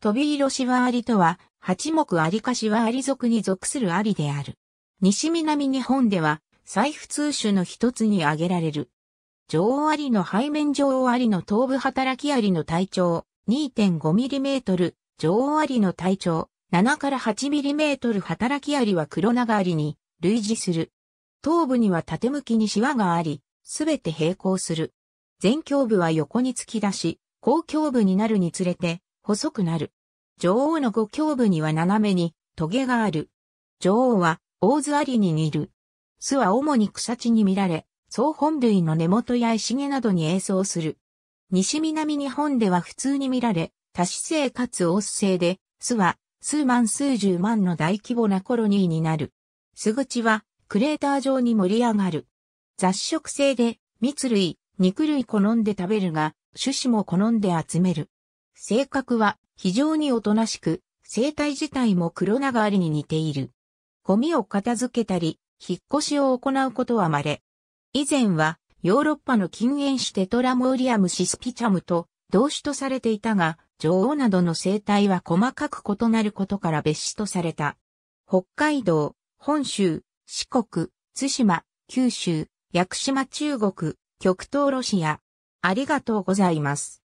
トビイロシワアリとは、八目アリカシワアリ族に属するアリである。西南日本では、最普通種の一つに挙げられる。女王アリの背面女王アリの頭部働きアリの体長2 5トル、女王アリの体長7から8トル働きアリは黒長アリに類似する。頭部には縦向きにシワがあり、すべて平行する。前胸部は横に突き出し、後胸部になるにつれて、細くなる。女王の五胸部には斜めに、トゲがある。女王は、大津ありに似る。巣は主に草地に見られ、草本類の根元や石毛などに栄相する。西南日本では普通に見られ、多子性かつオス性で、巣は数万数十万の大規模なコロニーになる。巣口はクレーター状に盛り上がる。雑食性で、蜜類、肉類好んで食べるが、種子も好んで集める。性格は非常におとなしく、生態自体も黒長ありに似ている。ゴミを片付けたり、引っ越しを行うことは稀。以前は、ヨーロッパの禁煙種テトラモーリアムシスピチャムと同種とされていたが、女王などの生態は細かく異なることから別種とされた。北海道、本州、四国、津島、九州、屋久島中国、極東ロシア。ありがとうございます。